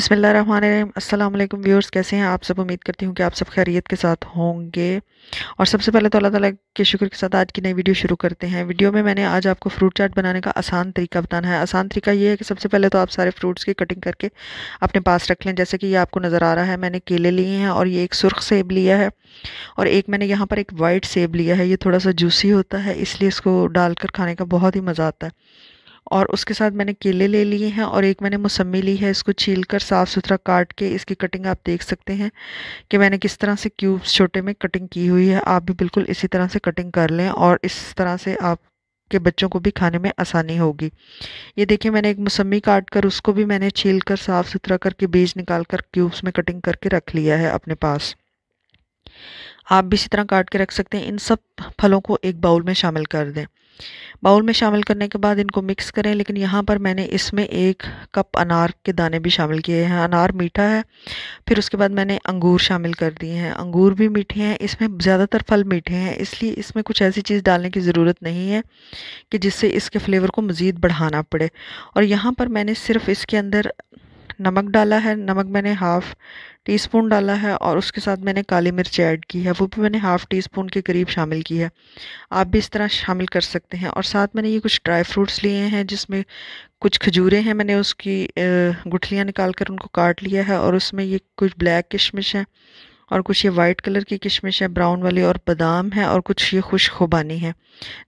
अस्सलाम वालेकुम व्यूअर्स कैसे हैं आप सब उम्मीद करती हूँ कि आप सब खैरियत के साथ होंगे और सबसे पहले तो अल्लाह ताला के शुक्र के साथ आज की नई वीडियो शुरू करते हैं वीडियो में मैंने आज आपको फ्रूट चाट बनाने का आसान तरीका बताना है आसान तरीका ये है कि सबसे पहले तो आप सारे फ्रूट्स की कटिंग करके अपने पास रख लें जैसे कि ये आपको नज़र आ रहा है मैंने केले लिए हैं और ये एक सुर्ख सेब लिया है और एक मैंने यहाँ पर एक वाइट सेब लिया है ये थोड़ा सा जूसी होता है इसलिए इसको डालकर खाने का बहुत ही मज़ा आता है और उसके साथ मैंने केले ले लिए हैं और एक मैंने मौसमी ली है इसको छील कर साफ़ सुथरा काट के इसकी कटिंग आप देख सकते हैं कि मैंने किस तरह से क्यूब्स छोटे में कटिंग की हुई है आप भी बिल्कुल इसी तरह से कटिंग कर लें और इस तरह से आप के बच्चों को भी खाने में आसानी होगी ये देखिए मैंने एक मौसमी काट कर उसको भी मैंने छील कर साफ़ सुथरा करके बीज निकाल कर क्यूब्स में कटिंग करके रख लिया है अपने पास आप भी इसी तरह काट के रख सकते हैं इन सब फलों को एक बाउल में शामिल कर दें बाउल में शामिल करने के बाद इनको मिक्स करें लेकिन यहाँ पर मैंने इसमें एक कप अनार के दाने भी शामिल किए हैं अनार मीठा है फिर उसके बाद मैंने अंगूर शामिल कर दिए हैं अंगूर भी मीठे हैं इसमें ज़्यादातर फल मीठे हैं इसलिए इसमें कुछ ऐसी चीज़ डालने की ज़रूरत नहीं है कि जिससे इसके फ्लेवर को मज़ीद बढ़ाना पड़े और यहाँ पर मैंने सिर्फ इसके अंदर नमक डाला है नमक मैंने हाफ़ टी स्पून डाला है और उसके साथ मैंने काली मिर्च ऐड की है वो भी मैंने हाफ़ टी स्पून के करीब शामिल की है आप भी इस तरह शामिल कर सकते हैं और साथ मैंने ये कुछ ड्राई फ्रूट्स लिए हैं जिसमें कुछ खजूरें हैं मैंने उसकी गुठलियाँ निकाल कर उनको काट लिया है और उसमें ये कुछ ब्लैक किशमिश है और कुछ ये वाइट कलर की किशमिश है ब्राउन वाली और बादाम है और कुछ ये खुश खुबानी है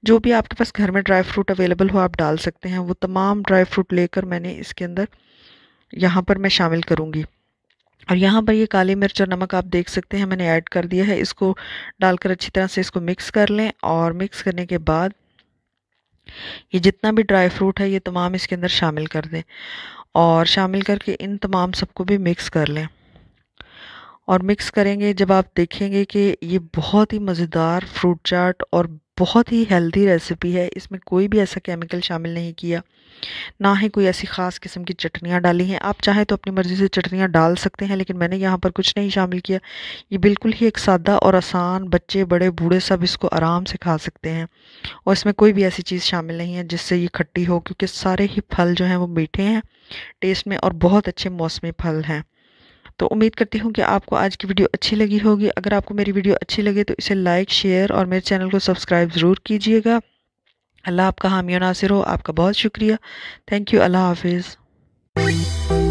जो भी आपके पास घर में ड्राई फ्रूट अवेलेबल हो आप डाल सकते हैं वो तमाम ड्राई फ्रूट लेकर मैंने इसके अंदर यहाँ पर मैं शामिल करूँगी और यहाँ पर ये काली मिर्च और नमक आप देख सकते हैं मैंने ऐड कर दिया है इसको डालकर अच्छी तरह से इसको मिक्स कर लें और मिक्स करने के बाद ये जितना भी ड्राई फ्रूट है ये तमाम इसके अंदर शामिल कर दें और शामिल करके इन तमाम सबको भी मिक्स कर लें और मिक्स करेंगे जब आप देखेंगे कि ये बहुत ही मज़ेदार फ्रूट चाट और बहुत ही हेल्दी रेसिपी है इसमें कोई भी ऐसा केमिकल शामिल नहीं किया ना ही कोई ऐसी ख़ास किस्म की चटनियाँ डाली हैं आप चाहें तो अपनी मर्ज़ी से चटनियाँ डाल सकते हैं लेकिन मैंने यहाँ पर कुछ नहीं शामिल किया ये बिल्कुल ही एक सादा और आसान बच्चे बड़े बूढ़े सब इसको आराम से खा सकते हैं और इसमें कोई भी ऐसी चीज़ शामिल नहीं है जिससे ये खट्टी हो क्योंकि सारे ही फल जो हैं वो मीठे हैं टेस्ट में और बहुत अच्छे मौसमी फल हैं तो उम्मीद करती हूँ कि आपको आज की वीडियो अच्छी लगी होगी अगर आपको मेरी वीडियो अच्छी लगे तो इसे लाइक शेयर और मेरे चैनल को सब्सक्राइब ज़रूर कीजिएगा अल्लाह आपका हामिया नासिर हो आपका बहुत शुक्रिया थैंक यू अल्लाह हाफिज़